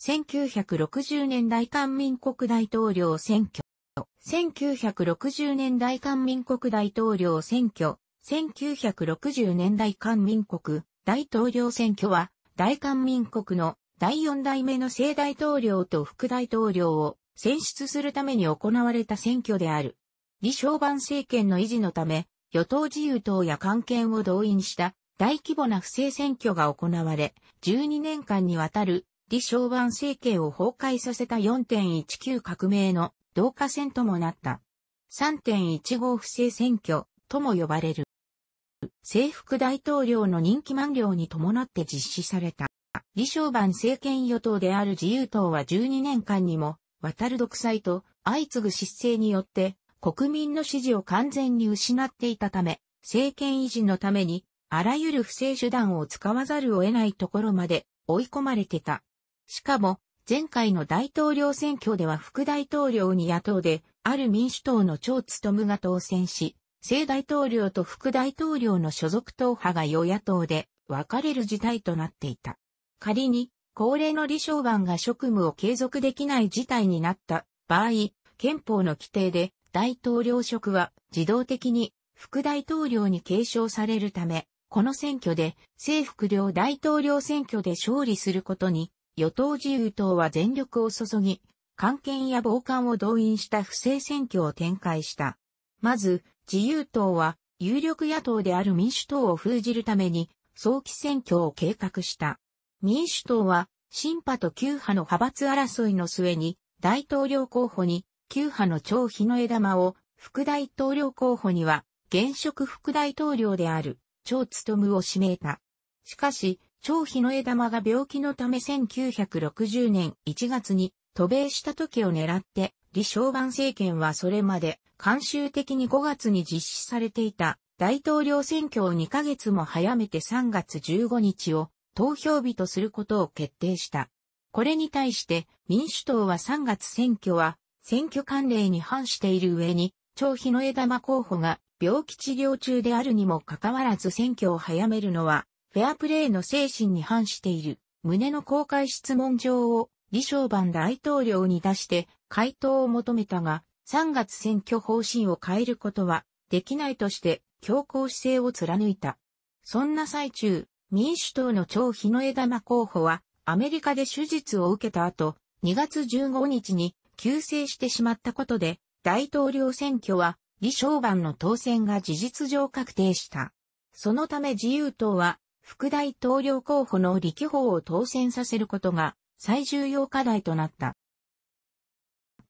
1960年代韓民国大統領選挙。1960年代韓民国大統領選挙。1960年代韓民国大統領選挙は、大韓民国の第4代目の正大統領と副大統領を選出するために行われた選挙である。李承晩政権の維持のため、与党自由党や関係を動員した大規模な不正選挙が行われ、12年間にわたる李承晩政権を崩壊させた4.19革命の同化戦ともなった。3.15不正選挙とも呼ばれる。征服大統領の任期満了に伴って実施された。李承晩政権与党である自由党は12年間にも、渡る独裁と相次ぐ失政によって国民の支持を完全に失っていたため、政権維持のためにあらゆる不正手段を使わざるを得ないところまで追い込まれてた。しかも、前回の大統領選挙では副大統領に野党で、ある民主党の張務が当選し、正大統領と副大統領の所属党派が与野党で分かれる事態となっていた。仮に、高齢の李承晩が職務を継続できない事態になった場合、憲法の規定で大統領職は自動的に副大統領に継承されるため、この選挙で、政副領大統領選挙で勝利することに与党自由党は全力を注ぎ、官権や傍観を動員した不正選挙を展開した。まず、自由党は、有力野党である民主党を封じるために、早期選挙を計画した。民主党は、新派と旧派の派閥争いの末に、大統領候補に、旧派の超日の枝間を、副大統領候補には、現職副大統領である、超務を指名た。しかし、超飛の枝間が病気のため1960年1月に渡米した時を狙って、李承晩政権はそれまで慣習的に5月に実施されていた大統領選挙を2ヶ月も早めて3月15日を投票日とすることを決定した。これに対して民主党は3月選挙は選挙慣例に反している上に、張飛の枝間候補が病気治療中であるにもかかわらず選挙を早めるのはフェアプレーの精神に反している、胸の公開質問状を、李承晩大統領に出して、回答を求めたが、3月選挙方針を変えることは、できないとして、強硬姿勢を貫いた。そんな最中、民主党の張日の枝玉候補は、アメリカで手術を受けた後、2月15日に急性してしまったことで、大統領選挙は、李承晩の当選が事実上確定した。そのため自由党は、副大統領候補の力法を当選させることが最重要課題となった。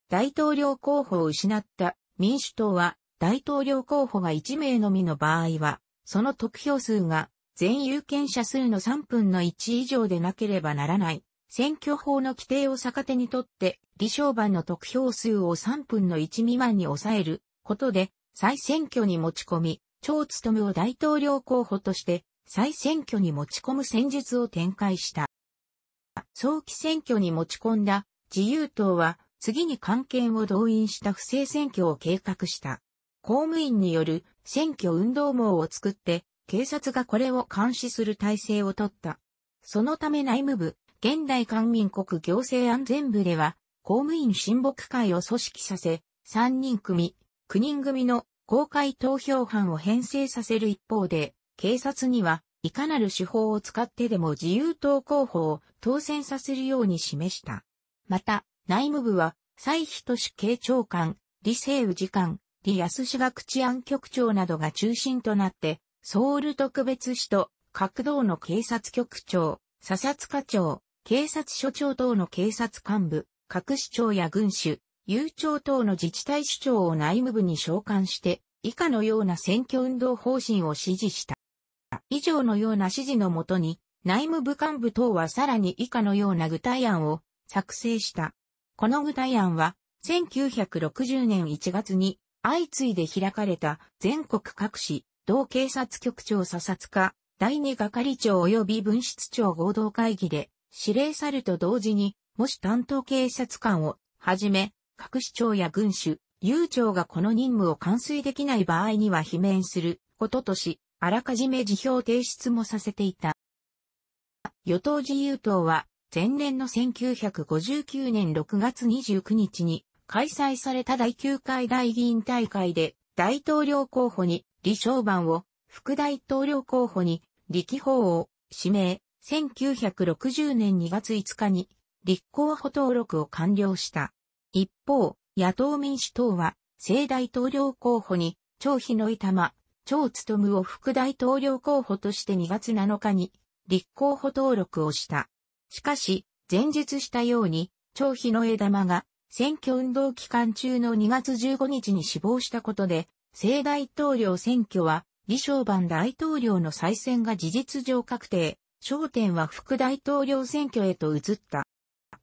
大統領候補を失った民主党は大統領候補が1名のみの場合は、その得票数が全有権者数の3分の1以上でなければならない。選挙法の規定を逆手にとって、李承晩の得票数を3分の1未満に抑えることで、再選挙に持ち込み、張務を大統領候補として再選挙に持ち込む戦術を展開した。早期選挙に持ち込んだ自由党は次に関係を動員した不正選挙を計画した。公務員による選挙運動網を作って警察がこれを監視する体制をとった。そのため内務部、現代官民国行政安全部では公務員親睦会を組織させ、3人組、9人組の公開投票班を編成させる一方で、警察には、いかなる手法を使ってでも自由党候補を当選させるように示した。また、内務部は、蔡都市警長官、李政宇次官、李安志学治安局長などが中心となって、ソウル特別市と各道の警察局長、査察課長、警察署長等の警察幹部、各市長や軍種、有庁等の自治体首長を内務部に召喚して、以下のような選挙運動方針を指示した。以上のような指示のもとに、内務部幹部等はさらに以下のような具体案を作成した。この具体案は、1960年1月に相次いで開かれた全国各市、同警察局長査察課、第二係長及び分室長合同会議で、指令さると同時に、もし担当警察官をはじめ、各市長や軍主、有長がこの任務を完遂できない場合には罷免することとし、あらかじめ辞表提出もさせていた。与党自由党は、前年の1959年6月29日に開催された第9回大議員大会で、大統領候補に李承晩を、副大統領候補に李希法を指名、1960年2月5日に立候補登録を完了した。一方、野党民主党は、正大統領候補に、張飛の板間、張務を副大統領候補として2月7日に立候補登録をした。しかし、前述したように、張飛の枝玉が選挙運動期間中の2月15日に死亡したことで、正大統領選挙は、李承晩大統領の再選が事実上確定、焦点は副大統領選挙へと移った。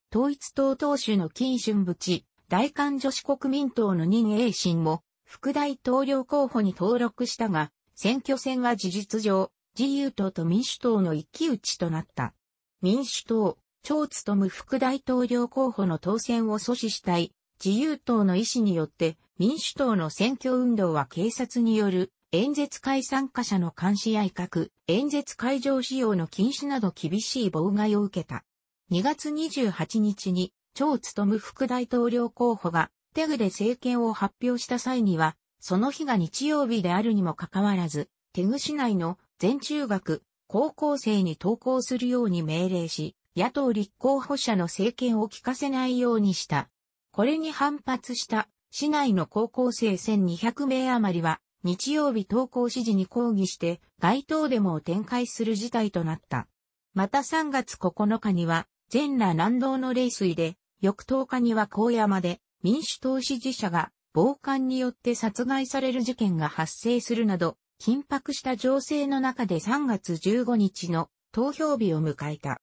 統一党党首の金春淵、大韓女子国民党の任英心も、副大統領候補に登録したが、選挙戦は事実上、自由党と民主党の一騎打ちとなった。民主党、超務副大統領候補の当選を阻止したい、自由党の意思によって、民主党の選挙運動は警察による演説会参加者の監視や威嚇、演説会場使用の禁止など厳しい妨害を受けた。2月28日に、超務副大統領候補がテグで政権を発表した際には、その日が日曜日であるにもかかわらず、テグ市内の全中学、高校生に登校するように命令し、野党立候補者の政権を聞かせないようにした。これに反発した市内の高校生1200名余りは日曜日登校指示に抗議して街頭デモを展開する事態となった。また3月9日には全羅南道の冷水で翌10日には高山で民主党支持者が暴漢によって殺害される事件が発生するなど、緊迫した情勢の中で3月15日の投票日を迎えた。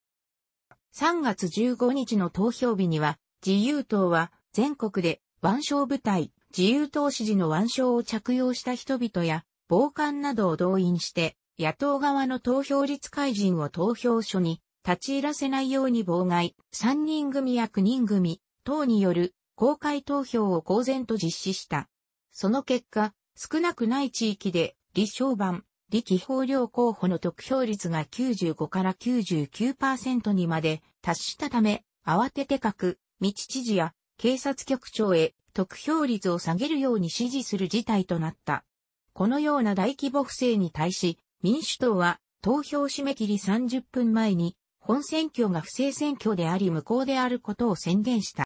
3月15日の投票日には、自由党は全国で腕章部隊、自由党支持の腕章を着用した人々や、暴漢などを動員して、野党側の投票率改人を投票所に立ち入らせないように妨害、3人組や9人組等による公開投票を公然と実施した。その結果、少なくない地域で、立証李力法領候補の得票率が95から99%にまで達したため、慌てて各、道知事や警察局長へ得票率を下げるように指示する事態となった。このような大規模不正に対し、民主党は投票締め切り30分前に、本選挙が不正選挙であり無効であることを宣言した。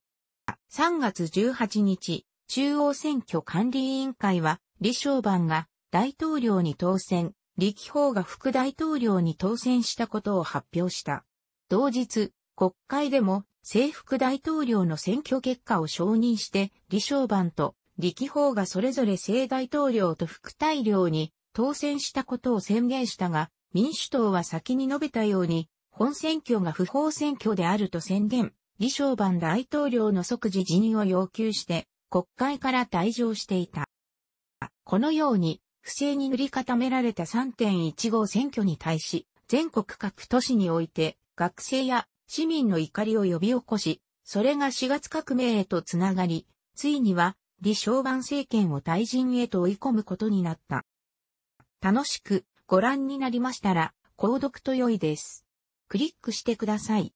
3月18日、中央選挙管理委員会は、李承晩が大統領に当選、李希法が副大統領に当選したことを発表した。同日、国会でも、政副大統領の選挙結果を承認して、李承晩と李希法がそれぞれ正大統領と副大領に当選したことを宣言したが、民主党は先に述べたように、本選挙が不法選挙であると宣言。李承晩大統領の即時辞任を要求して国会から退場していた。このように不正に塗り固められた3.15選挙に対し全国各都市において学生や市民の怒りを呼び起こし、それが4月革命へとつながり、ついには李承晩政権を退陣へと追い込むことになった。楽しくご覧になりましたら、購読と良いです。クリックしてください。